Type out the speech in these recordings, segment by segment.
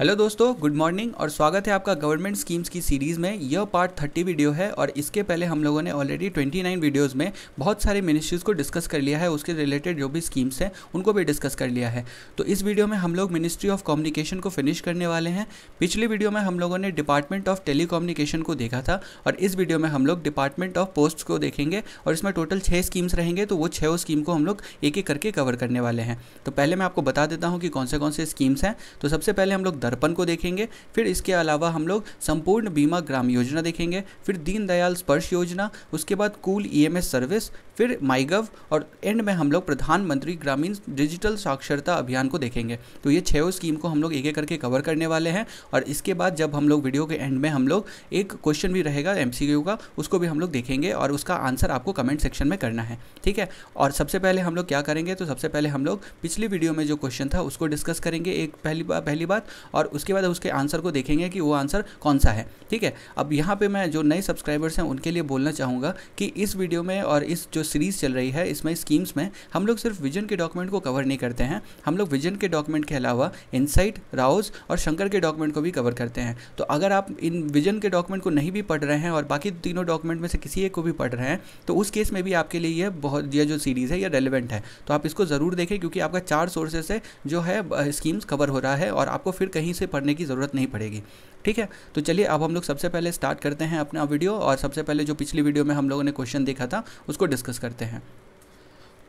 hello दोस्तों good morning और स्वागत है आपका गवर्नमेंट स्कीम्स की सीरीज़ में यह पार्ट थर्टी वीडियो है और इसके पहले हम लोगों ने ऑलरेडी ट्वेंटी नाइन वीडियोज में बहुत सारे मिनिस्ट्रीज़ को डिस्कस कर लिया है उसके रिलेटेड जो भी स्कीम्स हैं उनको भी डिस्कस कर लिया है तो इस वीडियो में हम लोग मिनिस्ट्री ऑफ कम्युनिकेशन को फिनिश करने वाले हैं पिछली वीडियो में हम लोगों ने डिपार्टमेंट ऑफ टेली को देखा था और इस वीडियो में हम लोग डिपार्टमेंट ऑफ पोस्ट को देखेंगे और इसमें टोटल छः स्कीम्स रहेंगे तो वो छः स्कीम को हम लोग एक एक करके कवर करने वाले हैं तो पहले मैं आपको बता देता हूँ कि कौन से कौन से स्कीम्स हैं तो सबसे पहले हम लोग दर्पण को देखेंगे फिर इसके अलावा हम लोग संपूर्ण बीमा ग्राम योजना देखेंगे फिर दीनदयाल स्पर्श योजना उसके बाद कूल ई सर्विस फिर माईगव और एंड में हम लोग प्रधानमंत्री ग्रामीण डिजिटल साक्षरता अभियान को देखेंगे तो ये छः स्कीम को हम लोग एक एक करके कवर करने वाले हैं और इसके बाद जब हम लोग वीडियो के एंड में हम लोग एक क्वेश्चन भी रहेगा एम का उसको भी हम लोग देखेंगे और उसका आंसर आपको कमेंट सेक्शन में करना है ठीक है और सबसे पहले हम लोग क्या करेंगे तो सबसे पहले हम लोग पिछली वीडियो में जो क्वेश्चन था उसको डिस्कस करेंगे एक पहली बा, पहली बात और उसके बाद उसके आंसर को देखेंगे कि वो आंसर कौन सा है ठीक है अब यहाँ पर मैं जो नए सब्सक्राइबर्स हैं उनके लिए बोलना चाहूँगा कि इस वीडियो में और इस जो सीरीज़ चल रही है इसमें स्कीम्स में हम लोग सिर्फ विजन के डॉक्यूमेंट को कवर नहीं करते हैं हम लोग विजन के डॉक्यूमेंट के अलावा इनसाइट राउस और शंकर के डॉक्यूमेंट को भी कवर करते हैं तो अगर आप इन विजन के डॉक्यूमेंट को नहीं भी पढ़ रहे हैं और बाकी तीनों डॉक्यूमेंट में से किसी एक को भी पढ़ रहे हैं तो उस केस में भी आपके लिए यह बहुत यह जो सीरीज़ है यह रेलिवेंट है तो आप इसको ज़रूर देखें क्योंकि आपका चार सोर्सेज से जो है स्कीम्स कवर हो रहा है और आपको फिर कहीं से पढ़ने की ज़रूरत नहीं पड़ेगी ठीक है तो चलिए अब हम लोग सबसे पहले स्टार्ट करते हैं अपना वीडियो और सबसे पहले जो पिछली वीडियो में हम लोगों ने क्वेश्चन देखा था उसको डिस्कस करते हैं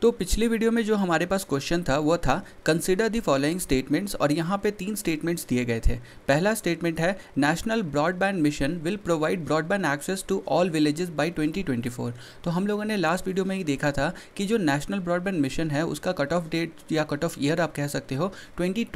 तो पिछले वीडियो में जो हमारे पास क्वेश्चन था वो था कंसिडर दी फॉलोइंग स्टेटमेंट्स और यहाँ पे तीन स्टेटमेंट्स दिए गए थे पहला स्टेटमेंट है national broadband mission will provide broadband access to all villages by 2024 तो हम लोगों ने लास्ट वीडियो में ही देखा था कि जो नेशनल ब्रॉडबैंड मिशन है उसका कट ऑफ डेट या कट ऑफ ईयर आप कह सकते हो ट्वेंटी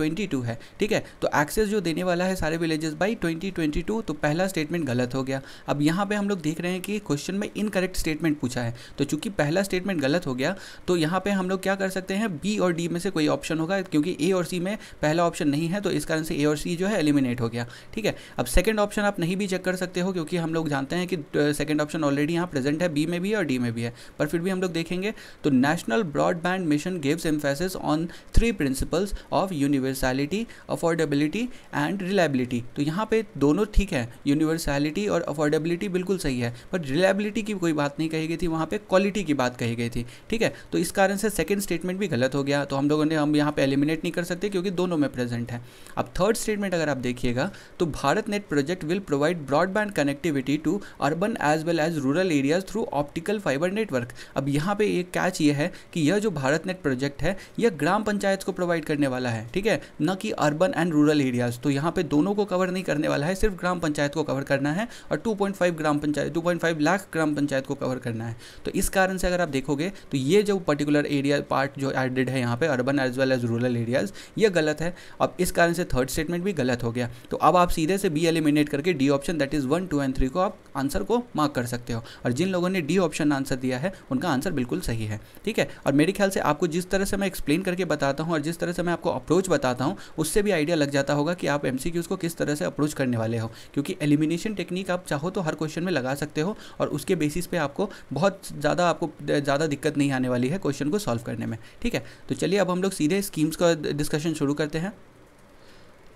है ठीक है तो एक्सेस जो देने वाला है सारे विलेजेस बाई ट्वेंटी तो पहला स्टेटमेंट गलत हो गया अब यहाँ पर हम लोग देख रहे हैं कि क्वेश्चन में इनकरेक्ट स्टेटमेंट पूछा है तो चूंकि पहला स्टेटमेंट गलत हो गया तो तो यहाँ पे हम लोग क्या कर सकते हैं बी और डी में से कोई ऑप्शन होगा क्योंकि ए और सी में पहला ऑप्शन नहीं है तो इस कारण से ए और सी जो है एलिमिनेट हो गया ठीक है अब सेकेंड ऑप्शन आप नहीं भी चेक कर सकते हो क्योंकि हम लोग जानते हैं कि सेकेंड ऑप्शन ऑलरेडी यहाँ प्रेजेंट है बी में भी और डी में भी है पर फिर भी हम लोग देखेंगे तो national broadband mission gives emphasis on three principles of universality affordability and reliability तो यहाँ पे दोनों ठीक है यूनिवर्सैलिटी और अफोर्डेबिलिटी बिल्कुल सही है पर रिलायबिलिटी की कोई बात नहीं कही गई थी वहाँ पे क्वालिटी की बात कही गई थी ठीक है तो इस कारण से सेकेंड स्टेटमेंट भी गलत हो गया तो हम लोगों ने हम यहाँ पर एलिमिनेट नहीं कर सकते क्योंकि दोनों में प्रेजेंट है अब थर्ड स्टेटमेंट अगर आप देखिएगा तो Bharat net project will provide broadband connectivity to urban as well as rural areas through optical fibre network अब यहाँ पे एक कैच ये है कि यह जो भारत नेट प्रोजेक्ट है यह ग्राम पंचायत को प्रोवाइड करने वाला है ठीक है न कि अर्बन एंड रूरल एरियाज तो यहाँ पे दोनों को कवर नहीं करने वाला है सिर्फ ग्राम पंचायत को कवर करना है और टू ग्राम पंचायत टू लाख ग्राम पंचायत को कवर करना है तो इस कारण से अगर आप देखोगे तो ये जो पर्टिकुलर एरिया पार्ट जो एडेड है यहाँ पे urban as well as rural areas ये गलत है अब इस कारण से थर्ड स्टेटमेंट भी गलत हो गया तो अब आप सीधे से बी एलिमिनेट करके D option that is one two and three को आप आंसर को मार्क कर सकते हो और जिन लोगों ने डी ऑप्शन आंसर दिया है उनका आंसर बिल्कुल सही है ठीक है और मेरे ख्याल से आपको जिस तरह से मैं एक्सप्लेन करके बताता हूँ और जिस तरह से मैं आपको अप्रोच बताता हूँ उससे भी आइडिया लग जाता होगा कि आप एम को किस तरह से अप्रोच करने वाले हो क्योंकि एलिमिनेशन टेक्निक आप चाहो तो हर क्वेश्चन में लगा सकते हो और उसके बेसिस पे आपको बहुत ज़्यादा आपको ज़्यादा दिक्कत नहीं आने वाली है क्वेश्चन को सॉल्व करने में ठीक है तो चलिए अब हम लोग सीधे स्कीम्स का डिस्कशन शुरू करते हैं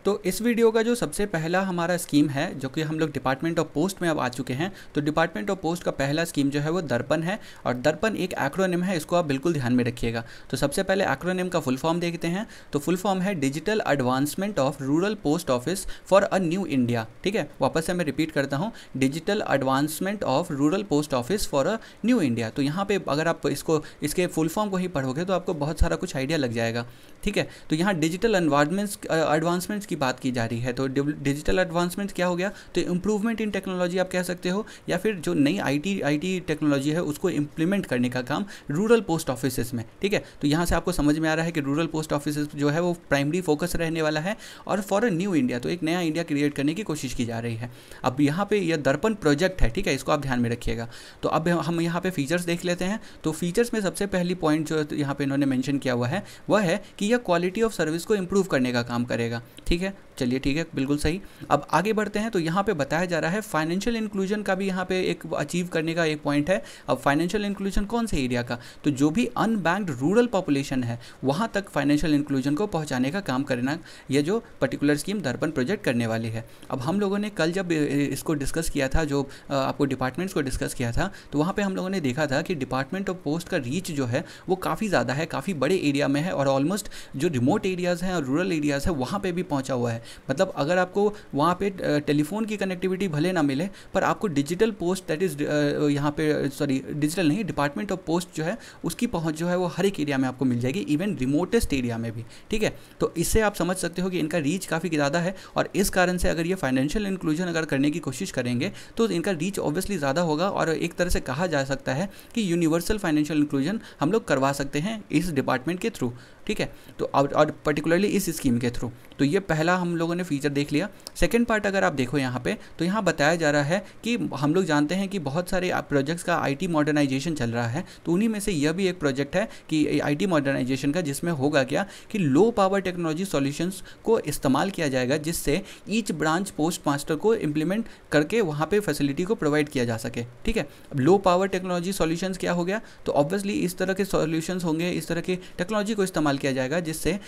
तो इस वीडियो का जो सबसे पहला हमारा स्कीम है जो कि हम लोग डिपार्टमेंट ऑफ पोस्ट में अब आ चुके हैं तो डिपार्टमेंट ऑफ पोस्ट का पहला स्कीम जो है वो दर्पण है और दर्पण एक एक्रोनिम है इसको आप बिल्कुल ध्यान में रखिएगा तो सबसे पहले एक्रोनिम का फुल फॉर्म देखते हैं तो फुल फॉर्म है digital advancement of rural post office for a new India ठीक है वापस से मैं रिपीट करता हूँ digital advancement of rural post office for a new India तो यहाँ पर अगर आप इसको इसके फुल फॉर्म को ही पढ़ोगे तो आपको बहुत सारा कुछ आइडिया लग जाएगा ठीक है तो यहाँ डिजिटल एडवांसमेंट्स की बात की जा रही है तो डिजिटल एडवांसमेंट क्या हो गया तो इम्प्रूवमेंट इन टेक्नोलॉजी आप कह सकते हो या फिर जो नई आईटी आईटी टेक्नोलॉजी है उसको इम्प्लीमेंट करने का काम रूरल पोस्ट ऑफिस में ठीक है तो यहाँ से आपको समझ में आ रहा है कि रूरल पोस्ट ऑफिस जो है वो प्राइमरी फोकस रहने वाला है और फॉर अ न्यू इंडिया तो एक नया इंडिया क्रिएट करने की कोशिश की जा रही है अब यहाँ पे यह दर्पण प्रोजेक्ट है ठीक है इसको आप ध्यान में रखिएगा तो अब हम यहाँ पे फीचर्स देख लेते हैं तो फीचर्स में सबसे पहली पॉइंट जो यहाँ पे इन्होंने मेंशन किया हुआ है वह है कि यह क्वालिटी ऑफ सर्विस को इम्प्रूव करने का काम करेगा ठीक tegen चलिए ठीक है बिल्कुल सही अब आगे बढ़ते हैं तो यहाँ पे बताया जा रहा है फाइनेंशियल इंक्लूजन का भी यहाँ पे एक अचीव करने का एक पॉइंट है अब फाइनेंशियल इंक्लूजन कौन से एरिया का तो जो भी अनबैंक्ड रूरल पॉपुलेशन है वहाँ तक फाइनेंशियल इंक्लूजन को पहुँचाने का काम करना यह जो पर्टिकुलर स्कीम दर्पण प्रोजेक्ट करने वाली है अब हम लोगों ने कल जब इसको डिस्कस किया था जो आपको डिपार्टमेंट्स को डिस्कस किया था तो वहाँ पर हम लोगों ने देखा था कि डिपार्टमेंट ऑफ पोस्ट का रीच जो है वो काफ़ी ज़्यादा है काफ़ी बड़े एरिया में है और ऑलमोस्ट जो रिमोट एरियाज़ हैं और रूरल एरियाज़ है वहाँ पर भी पहुँचा हुआ है मतलब अगर आपको वहाँ पे टेलीफोन की कनेक्टिविटी भले ना मिले पर आपको डिजिटल पोस्ट दैट इज़ यहाँ पे सॉरी डिजिटल नहीं डिपार्टमेंट ऑफ पोस्ट जो है उसकी पहुँच जो है वो हर एक एरिया में आपको मिल जाएगी इवन रिमोटेस्ट एरिया में भी ठीक है तो इससे आप समझ सकते हो कि इनका रीच काफ़ी ज़्यादा है और इस कारण से अगर ये फाइनेंशियल इंक्लूजन अगर करने की कोशिश करेंगे तो इनका रीच ऑब्वियसली ज़्यादा होगा और एक तरह से कहा जा सकता है कि यूनिवर्सल फाइनेंशियल इंक्लूजन हम लोग करवा सकते हैं इस डिपार्टमेंट के थ्रू ठीक है तो और पर्टिकुलरली इस स्कीम के थ्रू तो ये पहला हम लोगों ने फीचर देख लिया सेकेंड पार्ट अगर आप देखो यहाँ पे तो यहाँ बताया जा रहा है कि हम लोग जानते हैं कि बहुत सारे प्रोजेक्ट्स का आईटी मॉडर्नाइजेशन चल रहा है तो उन्हीं में से यह भी एक प्रोजेक्ट है कि आईटी मॉडर्नाइजेशन का जिसमें होगा क्या कि लो पावर टेक्नोलॉजी सॉल्यूशंस को इस्तेमाल किया जाएगा जिससे ईच ब्रांच पोस्ट मास्टर को इम्प्लीमेंट करके वहाँ पर फैसिलिटी को प्रोवाइड किया जा सके ठीक है अब लो पावर टेक्नोलॉजी सोल्यूशंस क्या हो गया तो ऑब्वियसली इस तरह के सोल्यूशंस होंगे इस तरह की टेक्नोलॉजी को इस्तेमाल इस्तेमाल किया जाएगा जिससे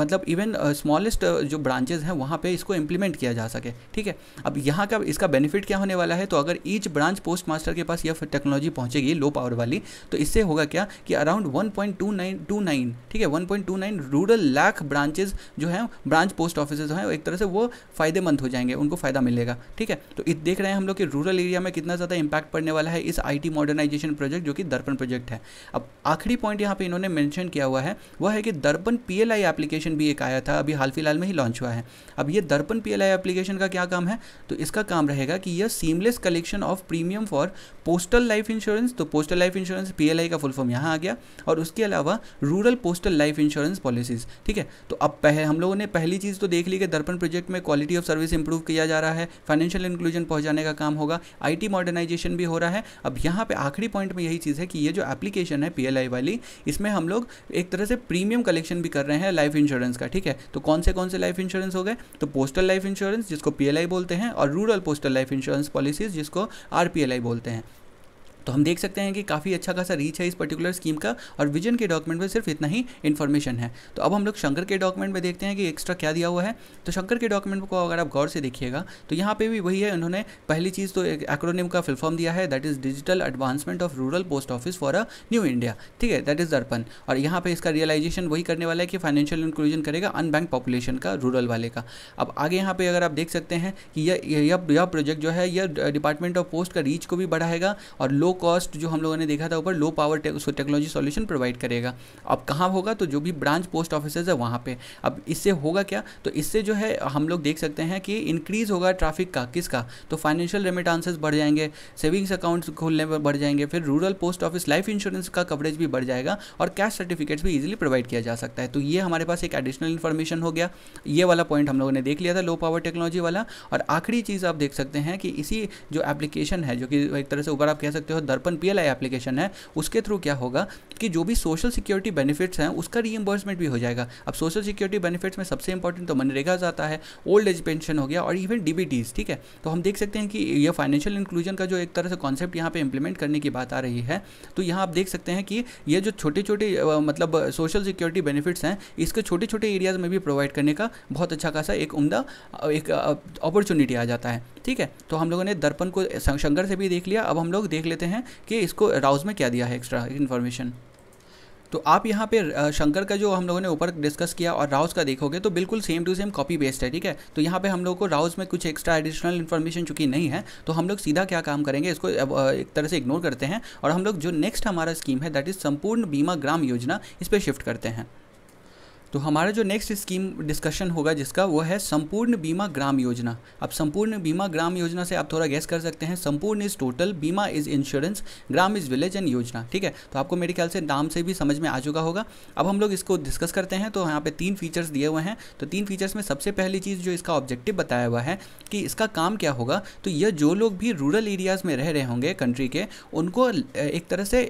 मतलब इवन स्मॉलेस्ट जो ब्रांचेज हैं वहाँ पर इसको इम्प्लीमेंट किया जा सके ठीक है अब यहाँ का इसका बेनिफिट क्या होने वाला है तो अगर ईच ब्रांच पोस्ट मास्टर के पास यह टेक्नोलॉजी पहुँचेगी लो पावर वाली तो इससे होगा क्या कि अराउंड 1.2929 ठीक है 1.29 रूरल लाख ब्रांचेज जो हैं ब्रांच पोस्ट ऑफिस जो हैं एक तरह से वो फायदेमंद हो जाएंगे उनको फ़ायदा मिलेगा ठीक है तो इत देख रहे हैं हम लोग कि रूरल एरिया में कितना ज़्यादा इंपैक्ट पड़ने वाला है इस आईटी मॉडर्नाइजेशन प्रोजेक्ट जो कि दर्पण प्रोजेक्ट है अब आखिरी पॉइंट यहाँ पे इन्होंने मेंशन किया हुआ है वह है कि देखिए दर्पण पी एल आई एप्लीकेशन भी एक आया था अभी हाल फिलहाल में ही लॉन्च हुआ है अब ये दर्पण पी एल आई एप्लीकेशन का क्या काम है तो इसका काम रहेगा कि यह seamless collection of premium for postal life insurance तो postal life insurance P L I का फुल फॉर्म यहाँ आ गया और उसके अलावा rural postal life insurance policies ठीक है तो अब पहले हम लोगों ने पहली चीज़ तो देख ली कि दर्पण प्रोजेक्ट में क्वालिटी ऑफ सर्विस इंप्रूव किया जा रहा है फाइनेंशियल इंक्लूजन पहुंचाने का काम होगा आईटी मॉडर्नाइजेशन भी हो रहा है अब यहाँ पे आखिरी पॉइंट में यही चीज़ है कि ये जो एप्लीकेशन है पीएलआई वाली इसमें हम लोग एक तरह से प्रीमियम हम कलेक्शन भी कर रहे हैं लाइफ इंश्योरेंस का ठीक है तो कौन से कौन से लाइफ इंश्योरेंस हो गए तो पोस्टल लाइफ इंश्योरेंस जिसको पीएलआई बोलते हैं और rural postal life insurance policies जिसको आरपीएलआई बोलते हैं तो हम देख सकते हैं कि काफ़ी अच्छा खासा रीच है इस पर्टिकुलर स्कीम का और विजन के डॉक्यूमेंट में सिर्फ इतना ही इन्फॉर्मेशन है तो अब हम लोग शंकर के डॉक्यूमेंट में देखते हैं कि एक्स्ट्रा क्या दिया हुआ है तो शंकर के डॉक्यूमेंट को अगर आप गौर से देखिएगा तो यहाँ पे भी वही है उन्होंने पहली चीज़ तो एक एक्रोनिम का फिलफॉर्म दिया है that is digital advancement of rural post office for a new India ठीक है दैट इज़ दर्पन और यहाँ पर इसका रियलाइजेशन वही करने वाला है कि फाइनेंशियल इंक्लूजन करेगा अनबैंक पॉपुलेशन का रूरल वाले का अब आगे यहाँ पर अगर आप देख सकते हैं कि यह प्रोजेक्ट जो है यह डिपार्टमेंट ऑफ पोस्ट का रीच को भी बढ़ाएगा और लोग कॉस्ट जो हम लोगों ने देखा था ऊपर low power technology solution provide करेगा अब कहाँ होगा तो जो भी ब्रांच पोस्ट ऑफिस है वहाँ पे अब इससे होगा क्या तो इससे जो है हम लोग देख सकते हैं कि इंक्रीज़ होगा ट्रैफिक का किसका तो फाइनेंशियल रेमिटांसेस बढ़ जाएंगे सेविंग्स अकाउंट्स खोलने पर बढ़ जाएंगे फिर rural post office life insurance का कवरेज भी बढ़ जाएगा और कैश सर्टिफिकेट्स भी इजिली प्रोवाइड किया जा सकता है तो ये हमारे पास एक एडिशनल इन्फॉर्मेशन हो गया ये वाला पॉइंट हम लोगों ने देख लिया था लो पावर टेक्नोलॉजी वाला और आखिरी चीज़ आप देख सकते हैं कि इसी जो एप्लीकेशन है जो कि एक तरह से ऊपर आप कह सकते हो दर्पण आई एप्लीकेशन है उसके थ्रू क्या होगा कि जो भी सोशल सिक्योरिटी बेनिफिट्स हैं उसका रीएम्बर्समेंट भी हो जाएगा अब सोशल सिक्योरिटी बेनिफिट्स में सबसे इंपॉर्टेंट तो मनरेगा आता है ओल्ड एज पेंशन हो गया और इवन डीबीटीज ठीक है तो हम देख सकते हैं कि यह फाइनेंशियल इंक्लूजन का जो एक तरह से कॉन्सेप्ट यहाँ पे इंप्लीमेंट करने की बात आ रही है तो यहाँ आप देख सकते हैं कि ये जो छोटे छोटे मतलब सोशल सिक्योरिटी बेनिफिट्स हैं इसके छोटे छोटे एरियाज में भी प्रोवाइड करने का बहुत अच्छा खासा एक उमदा एक अपॉर्चुनिटी आ जाता है ठीक है तो हम लोगों ने दर्पण को शंकर से भी देख लिया अब हम लोग देख लेते हैं हैं कि इसको राउज में क्या दिया है एक्स्ट्रा इन्फॉर्मेशन तो आप यहाँ पे शंकर का जो हम लोगों ने ऊपर डिस्कस किया और राउस का देखोगे तो बिल्कुल same to same copy based है ठीक है तो यहाँ पे हम लोग को राउस में कुछ एक्स्ट्रा एडिशनल इन्फॉर्मेशन चूंकि नहीं है तो हम लोग सीधा क्या काम करेंगे इसको एक तरह से इग्नोर करते हैं और हम लोग जो नेक्स्ट हमारा स्कीम है दैट इज़ संपूर्ण बीमा ग्राम योजना इस पर शिफ्ट करते हैं तो हमारा जो नेक्स्ट स्कीम डिस्कशन होगा जिसका वो है संपूर्ण बीमा ग्राम योजना अब संपूर्ण बीमा ग्राम योजना से आप थोड़ा गैस कर सकते हैं संपूर्ण इज टोटल बीमा इज इंश्योरेंस ग्राम इज विलेज एंड योजना ठीक है तो आपको मेरे ख्याल से नाम से भी समझ में आ चुका होगा अब हम लोग इसको डिस्कस करते हैं तो यहाँ पे तीन फीचर्स दिए हुए हैं तो तीन फीचर्स में सबसे पहली चीज़ जो इसका ऑब्जेक्टिव बताया हुआ है कि इसका काम क्या होगा तो यह जो लोग भी रूरल एरियाज़ में रह रहे होंगे कंट्री के उनको एक तरह से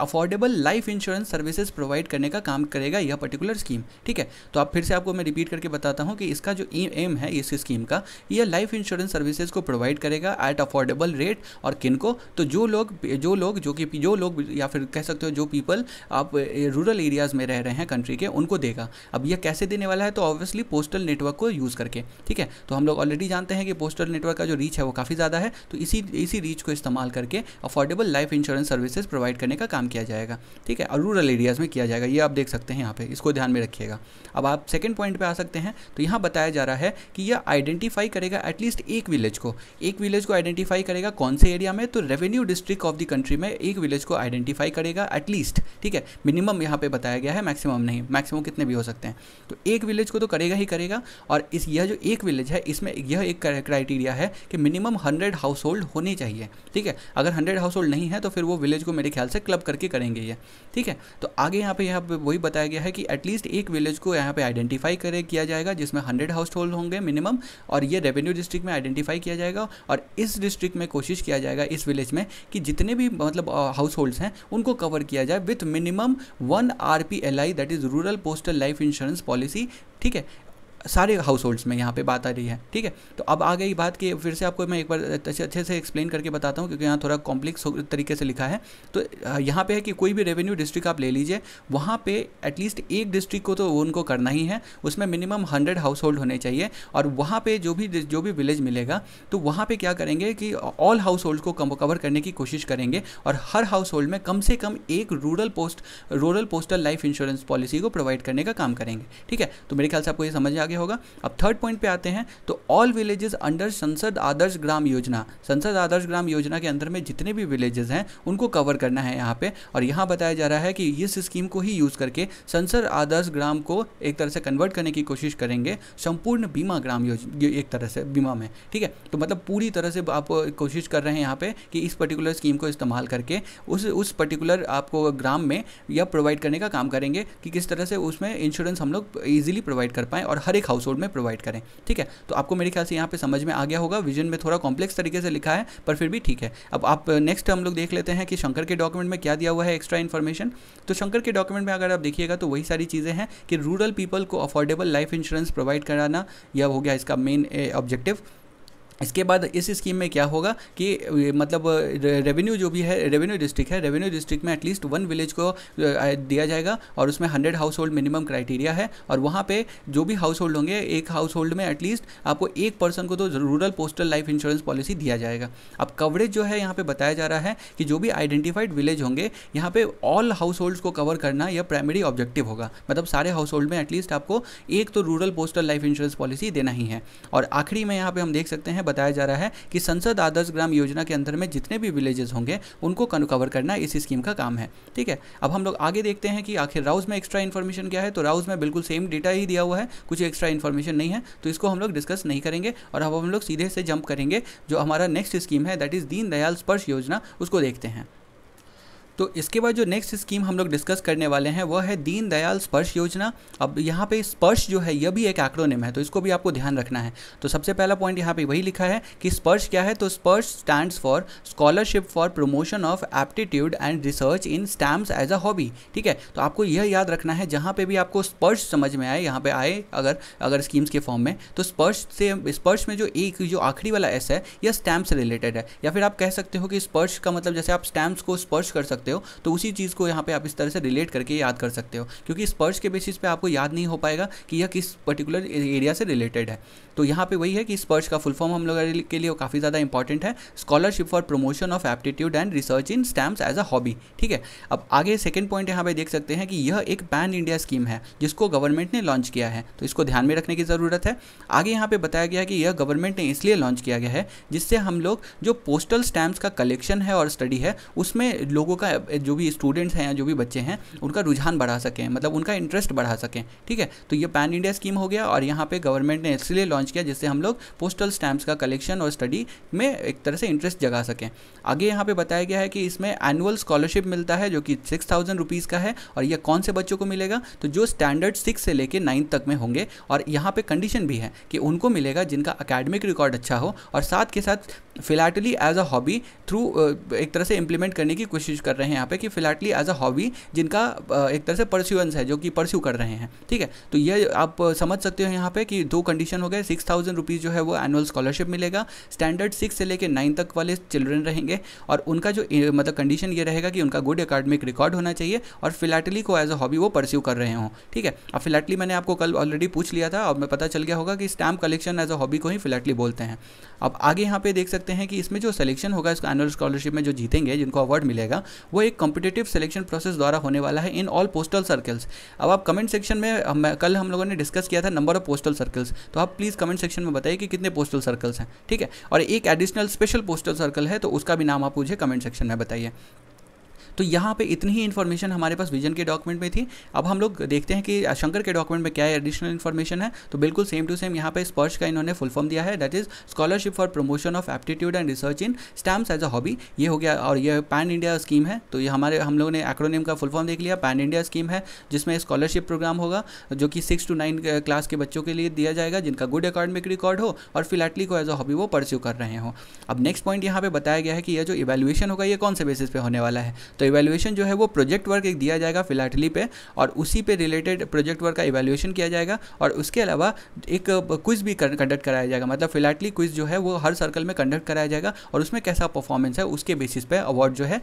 affordable life insurance services provide करने का काम करेगा यह पर्टिकुलर स्कीम ठीक है तो आप फिर से आपको मैं रिपीट करके बताता हूँ कि इसका जो एम है इस स्कीम का यह लाइफ इंश्योरेंस सर्विसेज को प्रोवाइड करेगा एट अफोर्डेबल रेट और किन को तो जो लोग जो लोग जो कि जो लोग या फिर कह सकते हो जो पीपल आप रूरल एरियाज़ में रह रहे हैं कंट्री के उनको देगा अब यह कैसे देने वाला है तो ऑब्वियसली पोस्टल नेटवर्क को यूज़ करके ठीक है तो हम लोग ऑलरेडी जानते हैं कि पोस्टल नेटवर्क का जो रीच है वो काफ़ी ज़्यादा है तो इसी इसी रीच को इस्तेमाल करके affordable life insurance services provide करने का काम किया जाएगा ठीक है और रूरल एरियाज़ में किया जाएगा ये आप देख सकते हैं यहाँ पर इसको ध्यान में रखिएगा करेगा अब आप सेकेंड पॉइंट पर आ सकते हैं तो यहाँ बताया जा रहा है कि यह आइडेंटिफाई करेगा एटलीस्ट एक विलेज को एक विलेज को आइडेंटिफाई करेगा कौन से एरिया में तो revenue district of the country में एक विलेज को आइडेंटिफाई करेगा एटलीस्ट ठीक है मिनिमम यहाँ पे बताया गया है मैक्सिमम नहीं मैक्सिमम कितने भी हो सकते हैं तो एक विलेज को तो करेगा ही करेगा और इस यह जो एक विलेज है इसमें यह एक क्राइटेरिया है कि मिनिमम हंड्रेड हाउस होल्ड होने चाहिए ठीक है अगर हंड्रेड हाउस होल्ड नहीं है तो फिर वो विलेज को मेरे ख्याल से क्लब करके करेंगे ये ठीक है तो आगे यहाँ पे यहाँ वही बताया गया है कि एटलीस्ट एक विलेज विलेज को यहाँ पे आइडेंटिफाई करे किया जाएगा जिसमें हंड्रेड हाउस होल्ड होंगे मिनिमम और ये रेवेन्यू डिस्ट्रिक्ट में आइडेंटिफाई किया जाएगा और इस डिस्ट्रिक्ट में कोशिश किया जाएगा इस विलेज में कि जितने भी मतलब हाउस होल्ड्स हैं उनको कवर किया जाए with minimum one R P L I that is rural postal life insurance policy ठीक है सारे हाउस होल्ड्स में यहाँ पे बात आ रही है ठीक है तो अब आ गई बात कि फिर से आपको मैं एक बार अच्छे से एक्सप्लेन करके बताता हूँ क्योंकि यहाँ थोड़ा कॉम्प्लेक्स तरीके से लिखा है तो यहाँ पे है कि कोई भी रेवेन्यू डिस्ट्रिक्ट आप ले लीजिए वहाँ पे एटलीस्ट एक डिस्ट्रिक्ट को तो उनको करना ही है उसमें मिनिमम हंड्रेड हाउस होल्ड होने चाहिए और वहाँ पर जो भी जो भी विलेज मिलेगा तो वहाँ पर क्या करेंगे कि ऑल हाउस होल्ड को कवर करने की कोशिश करेंगे और हर हाउस होल्ड में कम से कम एक rural post rural postal life insurance policy को प्रोवाइड करने का काम करेंगे ठीक है तो मेरे ख्याल से आपको ये समझ आ गया आगे होगा अब थर्ड पॉइंट पे आते हैं तो ऑल विलेजेस अंडर संसद आदर्श ग्राम योजना संसद आदर्श ग्राम योजना के अंदर में जितने भी विलेजेस हैं उनको कवर करना है यहाँ पे और यहाँ बताया जा रहा है कि इस स्कीम को ही यूज़ करके संसद आदर्श ग्राम को एक तरह से कन्वर्ट करने की कोशिश करेंगे संपूर्ण बीमा ग्राम योजना एक तरह से बीमा में ठीक है तो मतलब पूरी तरह से आप कोशिश कर रहे हैं यहाँ पे कि इस पर्टिकुलर स्कीम को इस्तेमाल करके उस उस पर्टिकुलर आपको ग्राम में या प्रोवाइड करने का काम करेंगे कि किस तरह से उसमें इंश्योरेंस हम लोग ईजिली प्रोवाइड कर पाएँ और हर एक एक हाउस होल्ड में प्रोवाइड करें ठीक है तो आपको मेरे ख्याल से यहाँ पे समझ में आ गया होगा विजन में थोड़ा कॉम्प्लेक्स तरीके से लिखा है पर फिर भी ठीक है अब आप नेक्स्ट हम लोग देख लेते हैं कि शंकर के डॉक्यूमेंट में क्या दिया हुआ है एक्स्ट्रा इन्फॉर्मेशन तो शंकर के डॉक्यूमेंट में अगर आप देखिएगा तो वही सारी चीज़ें हैं कि रूरल पीपल को अफोर्डेबल लाइफ इंश्योरेंस प्रोवाइड कराना यह हो गया इसका मेन ऑब्जेक्टिव इसके बाद इस स्कीम में क्या होगा कि मतलब रेवेन्यू जो भी है रेवेन्यू डिस्ट्रिक्ट है रेवेन्यू डिस्ट्रिक्ट में एटलीस्ट वन विलेज को दिया जाएगा और उसमें hundred household minimum criteria है और वहाँ पे जो भी हाउस होल्ड होंगे एक हाउस होल्ड में एटलीस्ट आपको एक पर्सन को तो rural postal life insurance policy दिया जाएगा अब कवरेज जो है यहाँ पर बताया जा रहा है कि जो भी आइडेंटिफाइड विलेज होंगे यहाँ पर ऑल हाउस होल्ड को कवर करना यह प्राइमरी ऑब्जेक्टिव होगा मतलब सारे हाउस होल्ड में एटलीस्ट आपको एक तो rural postal life insurance policy देना ही है और आखिरी में यहाँ पर हम देख सकते हैं बताया जा रहा है कि संसद आदर्श ग्राम योजना के अंदर में जितने भी विलेजेस होंगे उनको कवर करना इस स्कीम का काम है ठीक है अब हम लोग आगे देखते हैं कि आखिर राउस में एक्स्ट्रा इन्फॉर्मेशन क्या है तो राउस में बिल्कुल सेम डेटा ही दिया हुआ है कुछ एक्स्ट्रा इन्फॉर्मेशन नहीं है तो इसको हम लोग डिस्कस नहीं करेंगे और अब हम लोग सीधे से जंप करेंगे जो हमारा नेक्स्ट स्कीम है दैट इज़ दीन दयाल स्पर्श योजना उसको देखते हैं तो इसके बाद जो नेक्स्ट स्कीम हम लोग डिस्कस करने वाले हैं वह है दीनदयाल स्पर्श योजना अब यहाँ पे स्पर्श जो है यह भी एक एक्रोनिम है तो इसको भी आपको ध्यान रखना है तो सबसे पहला पॉइंट यहाँ पे वही लिखा है कि स्पर्श क्या है तो Sparsh stand for scholarship for promotion of aptitude and research in stamps as a hobby ठीक है तो आपको यह याद रखना है जहाँ पे भी आपको स्पर्श समझ में आए यहाँ पे आए अगर अगर स्कीम्स के फॉर्म में तो स्पर्श से स्पर्श में जो एक जो आखिरी वाला एस है यह स्टैम्प से रिलेटेड है या फिर आप कह सकते हो कि स्पर्श का मतलब जैसे आप स्टैम्प्स को स्पर्श कर सकते सकते हो तो उसी चीज़ को यहाँ पे आप इस तरह से रिलेट करके याद कर सकते हो क्योंकि स्पर्श के बेसिस पे आपको याद नहीं हो पाएगा कि यह किस पर्टिकुलर एरिया से रिलेटेड है तो यहाँ पे वही है कि स्पर्श का फुल फॉर्म हम लोग के लिए काफ़ी ज़्यादा इंपॉर्टेंट है scholarship for promotion of aptitude and research in stamps as a hobby ठीक है अब आगे सेकेंड पॉइंट यहाँ पे देख सकते हैं कि यह एक पैन इंडिया स्कीम है जिसको गवर्नमेंट ने लॉन्च किया है तो इसको ध्यान में रखने की ज़रूरत है आगे यहाँ पर बताया गया कि यह गवर्नमेंट ने इसलिए लॉन्च किया गया है जिससे हम लोग जो पोस्टल स्टैम्प्स का कलेक्शन है और स्टडी है उसमें लोगों का जो भी स्टूडेंट्स हैं या जो भी बच्चे हैं उनका रुझान बढ़ा सकें मतलब उनका इंटरेस्ट बढ़ा सकें ठीक है तो ये पैन इंडिया स्कीम हो गया और यहाँ पे गवर्नमेंट ने इसलिए लॉन्च किया जिससे हम लोग पोस्टल स्टैम्प्स का कलेक्शन और स्टडी में एक तरह से इंटरेस्ट जगा सकें आगे यहाँ पर बताया गया है कि इसमें एनुअल स्कॉलरशिप मिलता है जो कि सिक्स थाउजेंड रुपीज़ का है और यह कौन से बच्चों को मिलेगा तो जो स्टैंडर्ड सिक्स से लेकर नाइन्थ तक में होंगे और यहाँ पर कंडीशन भी है कि उनको मिलेगा जिनका अकेडमिक रिकॉर्ड अच्छा हो और साथ के साथ philately as a hobby through एक तरह से इम्प्लीमेंट करने की कोशिश कर रहे हैं यहाँ पे कि फिलाटली एज अ हॉबी जिनका uh, एक तरह से परस्यूवेंस है जो कि परस्यू कर रहे हैं ठीक है तो ये आप uh, समझ सकते हो यहाँ पे कि दो कंडीशन हो गए सिक्स थाउजेंड रुपीज़ जो है वो एनुअल स्कॉलरशिप मिलेगा स्टैंडर्ड सिक्स से लेकर नाइन तक वाले चिल्ड्रन रहेंगे और उनका जो uh, मतलब कंडीशन ये रहेगा कि उनका गुड अकाडमिक रिकॉर्ड होना चाहिए और फिलाटली को एज अ हॉबी वो परस्यू कर रहे हों ठीक है अब फिलाटली मैंने आपको कल ऑलरेडी पूछ लिया था और मैं पता चल गया होगा कि stamp collection as a hobby को ही फिलाटली बोलते हैं अब आगे यहाँ पे देख सकते सकते हैं कि इसमें जो सिलेक्शन होगा इसको एनुअल स्कॉलरशिप में जो जीतेंगे जिनको अवार्ड मिलेगा वो एक कॉम्पिटेटिव सिलेक्शन प्रोसेस द्वारा होने वाला है इन ऑल पोस्टल सर्कल्स अब आप कमेंट सेक्शन में हम, कल हम लोगों ने डिस्कस किया था नंबर ऑफ पोस्टल सर्कल्स तो आप प्लीज़ कमेंट सेक्शन में बताइए कि कितने पोस्टल सर्कल्स हैं ठीक है और एक एडिशनल स्पेशल पोस्टल सर्कल है तो उसका भी नाम आप मुझे कमेंट सेक्शन में बताइए तो यहाँ पे इतनी ही इन्फॉर्मेशन हमारे पास विजन के डॉक्यूमेंट में थी अब हम लोग देखते हैं कि शंकर के डॉक्यूमेंट में क्या एडिशनल इन्फॉर्मेशन है तो बिल्कुल सेम टू सेम यहाँ पे स्पर्श का इन्होंने फुल फॉर्म दिया है that is scholarship for promotion of aptitude and research in stamps as a hobby ये हो गया और ये पैन इंडिया स्कीम है तो ये हमारे हम लोगों ने एक्रोनिम का फुल फॉर्म देख लिया पैन इंडिया स्कीम है जिसमें स्कॉलरशिप प्रोग्राम होगा जो कि सिक्स टू नाइन क्लास के बच्चों के लिए दिया जाएगा जिनका गुड अकेडमिक रिकॉर्ड हो और फिलैटली को एज अ हॉबी वो परस्यू कर रहे हो अब नेक्स्ट पॉइंट यहाँ पे बताया गया है कि यह जो इवेल्युएशन होगा ये कौन से बेसिस पे होने वाला है तो तो जो है वो प्रोजेक्ट वर्क एक दिया जाएगा फिलाटली पे और उसी पे रिलेटेड प्रोजेक्ट वर्क का इवेल्युएशन किया जाएगा और उसके अलावा एक क्विज भी कंडक्ट कराया जाएगा मतलब फिलाटली क्विज जो है वो हर सर्कल में कंडक्ट कराया जाएगा और उसमें कैसा परफॉर्मेंस है उसके बेसिस पर अवार्ड जो है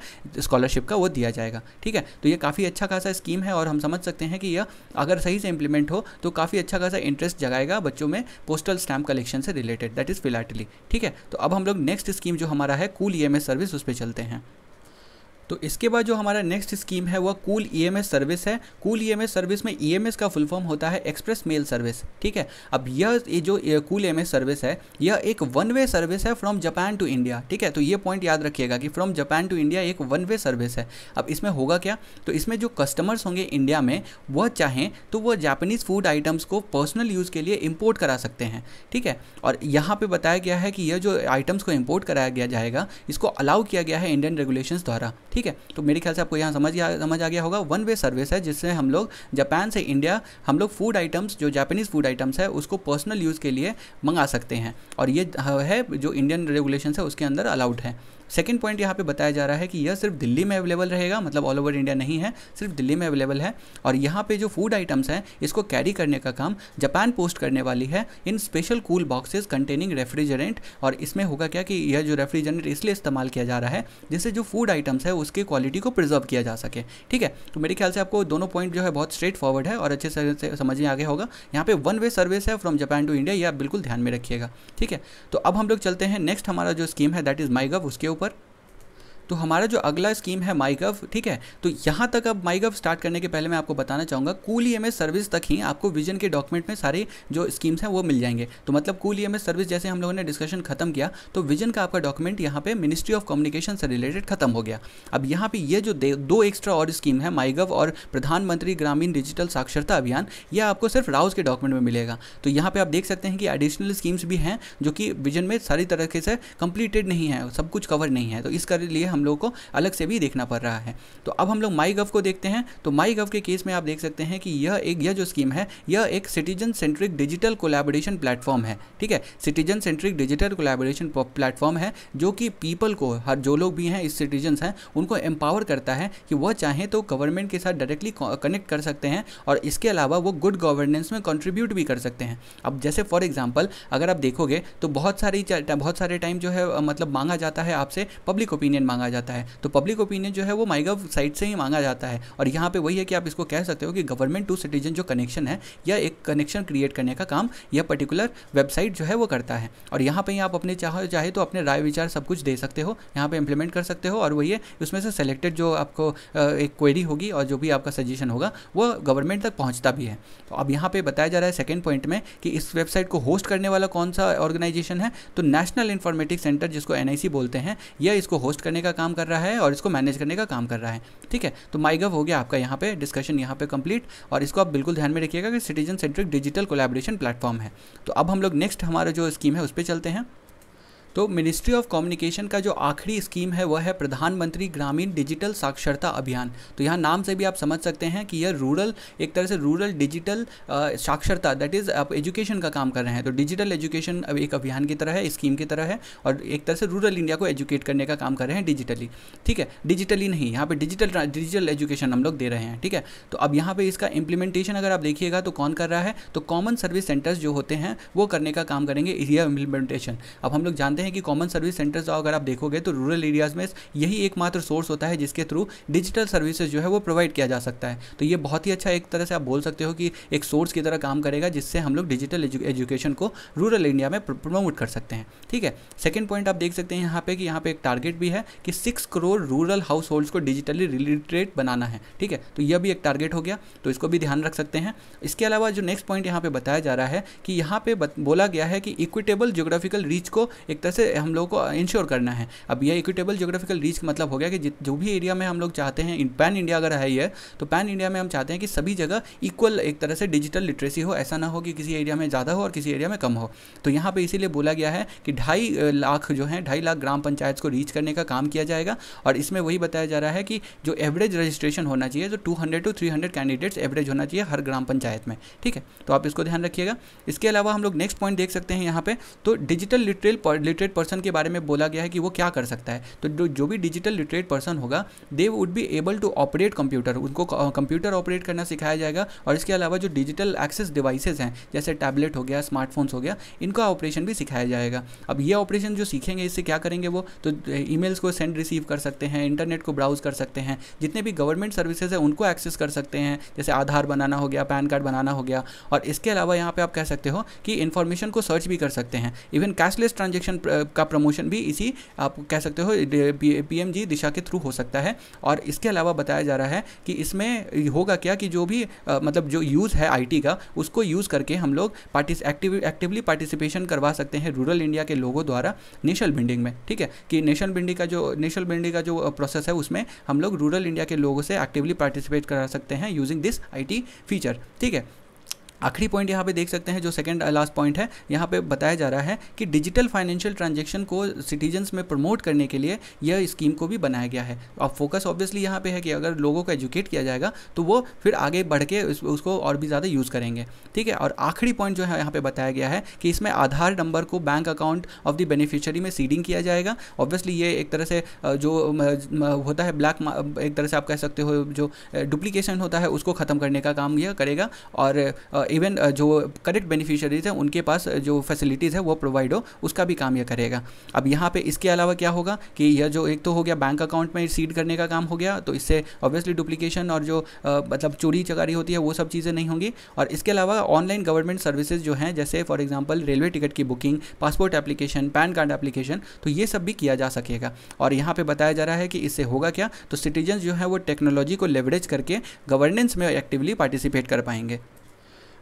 स्कॉलरशिप का वो दिया जाएगा ठीक है तो ये काफ़ी अच्छा खासा स्कीम है और हम समझ सकते हैं कि यह अगर सही से इंप्लीमेंट हो तो काफ़ी अच्छा खासा इंटरेस्ट जगाएगा बच्चों में पोस्टल स्टैम्प कलेक्शन से रिलेटेड दैट इज़ फिलाटली ठीक है तो अब हम लोग नेक्स्ट स्कीम जो हमारा है कूल ई सर्विस उस पर चलते हैं तो इसके बाद जो हमारा नेक्स्ट स्कीम है वह कूल ई सर्विस है कूल ई सर्विस में ई e का फुल फॉर्म होता है एक्सप्रेस मेल सर्विस ठीक है अब यह जो कूल एम सर्विस है यह एक वन वे सर्विस है फ्रॉम जापान टू इंडिया ठीक है तो ये पॉइंट याद रखिएगा कि फ्रॉम जापान टू इंडिया एक वन वे सर्विस है अब इसमें होगा क्या तो इसमें जो कस्टमर्स होंगे इंडिया में वह चाहें तो वह जापानीज़ फूड आइटम्स को पर्सनल यूज़ के लिए इम्पोर्ट करा सकते हैं ठीक है और यहाँ पे बताया गया है कि यह जो आइटम्स को इम्पोर्ट कराया गया जाएगा इसको अलाउ किया गया है इंडियन रेगुलेशंस द्वारा ठीक ठीक है तो मेरे ख्याल से आपको यहाँ समझ आ समझ आ गया होगा वन वे सर्विस है जिससे हम लोग जापान से इंडिया हम लोग फूड आइटम्स जो जापानीज़ फूड आइटम्स है उसको पर्सनल यूज़ के लिए मंगा सकते हैं और ये है जो इंडियन रेगुलेशन है उसके अंदर अलाउड है सेकेंड पॉइंट यहाँ पे बताया जा रहा है कि यह सिर्फ दिल्ली में अवेलेबल रहेगा मतलब ऑल ओवर इंडिया नहीं है सिर्फ दिल्ली में अवेलेबल है और यहाँ पे जो फूड आइटम्स हैं इसको कैरी करने का काम जापान पोस्ट करने वाली है in special cool boxes containing refrigerant और इसमें होगा क्या कि यह जो रेफ्रिजरेंट इसलिए इस्तेमाल किया जा रहा है जिससे जो फूड आइटम्स है उसकी क्वालिटी को प्रिजर्व किया जा सके ठीक है तो मेरे ख्याल से आपको दोनों पॉइंट जो है बहुत स्ट्रेट फॉरवर्ड है और अच्छे से समझ में आगे होगा यहाँ पे वन वे सर्विस है फ्रॉम जापान टू इंडिया ये आप बिल्कुल ध्यान में रखिएगा ठीक है तो अब हम लोग चलते हैं नेक्स्ट हमारा जो स्कीम है दैट इज़ माई गव उसके ऊपर तो हमारा जो अगला स्कीम है माईगव ठीक है तो यहाँ तक अब माइगव स्टार्ट करने के पहले मैं आपको बताना चाहूँगा कूल ई सर्विस तक ही आपको विजन के डॉक्यूमेंट में सारे जो स्कीम्स हैं वो मिल जाएंगे तो मतलब कूल ई सर्विस जैसे हम लोगों ने डिस्कशन खत्म किया तो विजन का आपका डॉक्यूमेंट यहाँ पे मिनिस्ट्री ऑफ कम्युनिकेशन से रिलेटेड खत्म हो गया अब यहाँ पर ये जो दो एक्स्ट्रा और स्कीम है माइगव और प्रधानमंत्री ग्रामीण डिजिटल साक्षरता अभियान यह आपको सिर्फ राउस के डॉक्यूमेंट में मिलेगा तो यहाँ पर आप देख सकते हैं कि एडिशनल स्कीम्स भी हैं जो कि विजन में सारी तरीके से कंप्लीटेड नहीं है सब कुछ कवर नहीं है तो इसके लिए हम लोगों को अलग से भी देखना पड़ रहा है तो अब हम लोग माई गव को देखते हैं तो माई गव के केस में आप देख सकते हैं कि यह एक यह जो स्कीम है यह एक citizen centric digital collaboration platform है ठीक है citizen centric digital collaboration platform है जो कि पीपल को हर जो लोग भी हैं इस सिटीजन्स हैं उनको एम्पावर करता है कि वह चाहें तो गवर्नमेंट के साथ डायरेक्टली कनेक्ट कर सकते हैं और इसके अलावा वो गुड गवर्नेंस में कंट्रीब्यूट भी कर सकते हैं अब जैसे फॉर एग्जाम्पल अगर आप देखोगे तो बहुत सारी बहुत सारे टाइम जो है मतलब मांगा जाता है आपसे पब्लिक ओपिनियन मांगा मांगा जाता है तो पब्लिक ओपिनियन जो है वो माइगव साइट से ही मांगा जाता है और यहाँ पे वही है कि आप इसको कह सकते हो कि गवर्नमेंट टू सिटीजन जो कनेक्शन है या एक कनेक्शन क्रिएट करने का काम यह पर्टिकुलर वेबसाइट जो है वो करता है और यहाँ पर ही आप अपने चाहो चाहे तो अपने राय विचार सब कुछ दे सकते हो यहाँ पर इंप्लीमेंट कर सकते हो और वही है उसमें से सेलेक्टेड जो आपको एक क्वेरी होगी और जो भी आपका सजेशन होगा वह गवर्नमेंट तक पहुँचता भी है तो अब यहाँ पर बताया जा रहा है सेकेंड पॉइंट में कि इस वेबसाइट को होस्ट करने वाला कौन सा ऑर्गेनाइजेशन है तो नेशनल इन्फॉर्मेटिक सेंटर जिसको एन बोलते हैं यह इसको होस्ट करने का काम कर रहा है और इसको मैनेज करने का काम कर रहा है ठीक है तो माइगव हो गया आपका यहाँ पे डिस्कशन यहाँ पे कंप्लीट और इसको आप बिल्कुल ध्यान में रखिएगा कि citizen centric digital collaboration platform है तो अब हम लोग नेक्स्ट हमारा जो स्कीम है उस पर चलते हैं तो मिनिस्ट्री ऑफ कम्युनिकेशन का जो आखिरी स्कीम है वह है प्रधानमंत्री ग्रामीण डिजिटल साक्षरता अभियान तो यहाँ नाम से भी आप समझ सकते हैं कि यह रूरल एक तरह से रूरल डिजिटल साक्षरता दैट इज़ आप एजुकेशन का काम कर रहे हैं तो डिजिटल एजुकेशन अब एक अभियान की तरह है स्कीम की तरह है और एक तरह से रूरल इंडिया को एजुकेट करने का काम कर रहे हैं डिजिटली ठीक है डिजिटली नहीं यहाँ पर डिजिटल डिजिटल एजुकेशन हम लोग दे रहे हैं ठीक है तो अब यहाँ पर इसका इम्प्लीमेंटेशन अगर आप देखिएगा तो कौन कर रहा है तो कॉमन सर्विस सेंटर्स जो होते हैं वो करने का काम करेंगे यह इम्प्लीमेंटेशन अब हम लोग जानते हैं कि कॉमन सर्विस सेंटर्स अगर आप देखोगे तो रूरल एरियाज़ में यही एकमात्र सोर्स होता है जिसके थ्रू डिजिटल सर्विसेज जो है वो प्रोवाइड किया जा सकता है तो ये बहुत ही अच्छा एक तरह से आप बोल सकते हो कि एक सोर्स की तरह काम करेगा जिससे हम लोग डिजिटल एजुकेशन को रूरल इंडिया में प्रमोट कर सकते हैं ठीक है सेकेंड पॉइंट आप देख सकते हैं यहाँ पे कि यहाँ पे एक टारगेट भी है कि six crore rural household को डिजिटली रिलेटेड बनाना है ठीक है तो यह भी एक टारगेट हो गया तो इसको भी ध्यान रख सकते हैं इसके अलावा जो नेक्स्ट पॉइंट यहाँ पे बताया जा रहा है कि यहाँ पे बोला गया है कि इक्विटेबल जोग्राफिकल रीच को एक तरह से हम लोगों को इंश्योर करना है अब ये इक्विटेबल जोग्राफिकल रीच का मतलब हो गया कि जो भी एरिया में हम लोग चाहते हैं पैन इंडिया अगर है ये तो पैन इंडिया में हम चाहते हैं कि सभी जगह इक्वल एक तरह से डिजिटल लिटरेसी हो ऐसा ना हो कि किसी एरिया में ज़्यादा हो और किसी एरिया में कम हो तो यहाँ पर इसीलिए बोला गया है कि ढाई लाख जो है ढाई लाख ग्राम पंचायत को रीच करने का काम किया जाएगा और इसमें वही बताया जा रहा है कि जो एवरेज रजिस्ट्रेशन होना चाहिए तो two two three candidates average होना चाहिए हर ग्राम पंचायत में ठीक है तो आप इसको ध्यान रखिएगा इसके अलावा हम लोग नेक्स्ट पॉइंट देख सकते हैं यहाँ पे तो digital literal literacy literate person के बारे में बोला गया है कि वो क्या कर सकता है तो जो भी डिजिटल लिटरेट पर्सन होगा they would be able to operate computer उनको कंप्यूटर ऑपरेट करना सिखाया जाएगा और इसके अलावा जो डिजिटल एक्सेस डिवाइसेज हैं जैसे टैबलेट हो गया स्मार्टफोन्स हो गया इनका ऑपरेशन भी सिखाया जाएगा अब ये ऑपरेशन जो सीखेंगे इससे क्या करेंगे वो तो ई को सेंड रिसीव कर सकते हैं इंटरनेट को ब्राउज कर सकते हैं जितने भी गवर्नमेंट सर्विसेज हैं उनको एक्सेस कर सकते हैं जैसे आधार बनाना हो गया पैन कार्ड बनाना हो गया और इसके अलावा यहाँ पे आप कह सकते हो कि इन्फॉर्मेशन को सर्च भी कर सकते हैं इवन कैशलेस ट्रांजेक्शन का प्रमोशन भी इसी आप कह सकते हो पीएमजी दिशा के थ्रू हो सकता है और इसके अलावा बताया जा रहा है कि इसमें होगा क्या कि जो भी आ, मतलब जो यूज़ है आईटी का उसको यूज़ करके हम लोग पार्टिस एक्टिव एक्टिवली पार्टिसिपेशन करवा सकते हैं रूरल इंडिया के लोगों द्वारा नेशनल बिल्डिंग में ठीक है कि नेशनल बिल्डिंग का जो नेशनल बिल्डिंग का जो प्रोसेस है उसमें हम लोग रूरल इंडिया के लोगों से एक्टिवली पार्टिसिपेट करा सकते हैं यूजिंग दिस आई फीचर ठीक है आखिरी पॉइंट यहाँ पे देख सकते हैं जो सेकंड लास्ट पॉइंट है यहाँ पे बताया जा रहा है कि डिजिटल फाइनेंशियल ट्रांजेक्शन को सिटीजन्स में प्रमोट करने के लिए यह स्कीम को भी बनाया गया है अब फोकस ऑब्वियसली यहाँ पे है कि अगर लोगों को एजुकेट किया जाएगा तो वो फिर आगे बढ़ के उस, उसको और भी ज़्यादा यूज़ करेंगे ठीक है और आखिरी पॉइंट जो है यहाँ पर बताया गया है कि इसमें आधार नंबर को bank account of the beneficiary में सीडिंग किया जाएगा ऑब्वियसली ये एक तरह से जो होता है ब्लैक एक तरह से आप कह सकते हो जो डुप्लीकेशन होता है उसको ख़त्म करने का काम यह करेगा और इवन uh, जो करेक्ट बेनिफिशरीज हैं उनके पास uh, जो फैसिलिटीज़ है वो प्रोवाइड हो उसका भी काम यह करेगा अब यहाँ पे इसके अलावा क्या होगा कि यह जो एक तो हो गया बैंक अकाउंट में सीड करने का काम हो गया तो इससे ऑब्वियसली डुप्लीकेशन और जो uh, मतलब चोरी चकारी होती है वो सब चीज़ें नहीं होंगी और इसके अलावा ऑनलाइन गवर्नमेंट सर्विसेज जो हैं जैसे फॉर एग्जाम्पल रेलवे टिकट की booking passport application PAN card application तो ये सब भी किया जा सकेगा और यहाँ पर बताया जा रहा है कि इससे होगा क्या तो सिटीजन जो है वो टेक्नोलॉजी को लेवरेज करके गवर्नेंस में एक्टिवली पार्टिसिपेट कर पाएंगे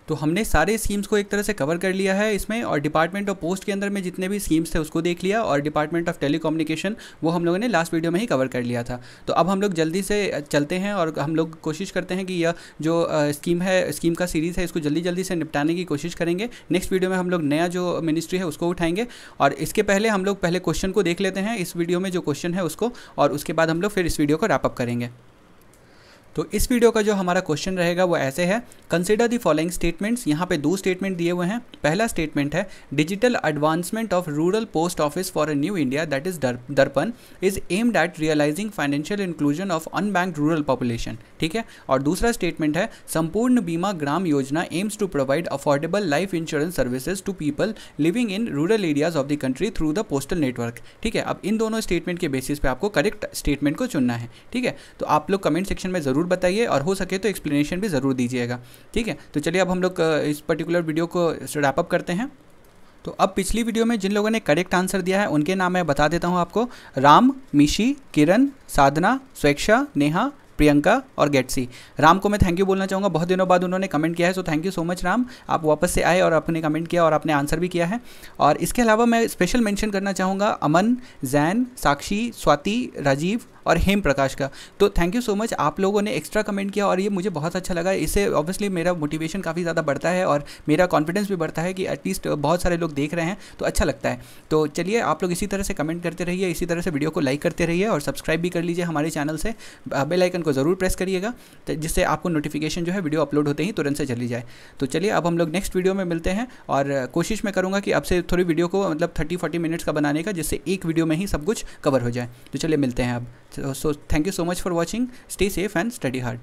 तो हमने सारे स्कीम्स को एक तरह से कवर कर लिया है इसमें और डिपार्टमेंट ऑफ पोस्ट के अंदर में जितने भी स्कीम्स थे उसको देख लिया और डिपार्टमेंट ऑफ टेलीकम्युनिकेशन वो हम लोगों ने लास्ट वीडियो में ही कवर कर लिया था तो अब हम लोग जल्दी से चलते हैं और हम लोग कोशिश करते हैं कि यह जो स्कीम है स्कीम का सीरीज़ है इसको जल्दी जल्दी से निपटाने की कोशिश करेंगे नेक्स्ट वीडियो में हम लोग नया जो मिनिस्ट्री है उसको उठाएंगे और इसके पहले हम लोग पहले क्वेश्चन को देख लेते हैं इस वीडियो में जो क्वेश्चन है उसको और उसके बाद हम लोग फिर इस वीडियो को रैपअप करेंगे तो इस वीडियो का जो हमारा क्वेश्चन रहेगा वो ऐसे है कंसिडर दी फॉलोइंग स्टेटमेंट्स यहाँ पे दो स्टेटमेंट दिए हुए हैं पहला स्टेटमेंट है digital advancement of rural post office for a new India that is Darpan is aimed at realising financial inclusion of unbanked rural population ठीक है और दूसरा स्टेटमेंट है संपूर्ण Bima Gram Yojana aims to provide affordable life insurance services to people living in rural areas of the country through the postal network ठीक है अब इन दोनों स्टेटमेंट के बेसिस पे आपको करेक्ट स्टेटमेंट को चुनना है ठीक है तो आप लोग कमेंट सेक्शन में जरूर ज़रूर बताइए और हो सके तो एक्सप्लेनेशन भी ज़रूर दीजिएगा ठीक है तो चलिए अब हम लोग इस पर्टिकुलर वीडियो को रैपअप करते हैं तो अब पिछली वीडियो में जिन लोगों ने करेक्ट आंसर दिया है उनके नाम मैं बता देता हूँ आपको राम मिशी किरण साधना स्वेच्छा नेहा प्रियंका और गेटसी राम को मैं थैंक यू बोलना चाहूँगा बहुत दिनों बाद उन्होंने कमेंट किया है so thank you so much Ram आप वापस से आए और आपने कमेंट किया और आपने आंसर भी किया है और इसके अलावा मैं स्पेशल मेंशन करना चाहूँगा अमन जैन साक्षी स्वाति राजीव और हेम प्रकाश का तो थैंक यू सो मच आप लोगों ने एक्स्ट्रा कमेंट किया और ये मुझे बहुत अच्छा लगा इससे ऑब्वियसली मेरा मोटिवेशन काफ़ी ज़्यादा बढ़ता है और मेरा कॉन्फिडेंस भी बढ़ता है कि एटलीस्ट बहुत सारे लोग देख रहे हैं तो अच्छा लगता है तो चलिए आप लोग इसी तरह से कमेंट करते रहिए इसी तरह से वीडियो को लाइक करते रहिए और सब्सक्राइब भी कर लीजिए हमारे चैनल से बेलाइकन को ज़रूर प्रेस करिएगा तो जिससे आपको नोटिफिकेशन जो है वीडियो अपलोड होते ही तुरंत से चली जाए तो चलिए अब हम लोग नेक्स्ट वीडियो में मिलते हैं और कोशिश मैं करूँगा कि अब से थोड़ी वीडियो को मतलब थर्टी फोर्टी मिनट्स का बनाने का जिससे एक वीडियो में ही सब कुछ कवर हो जाए तो चलिए मिलते हैं अब so thank you so much for watching stay safe and study hard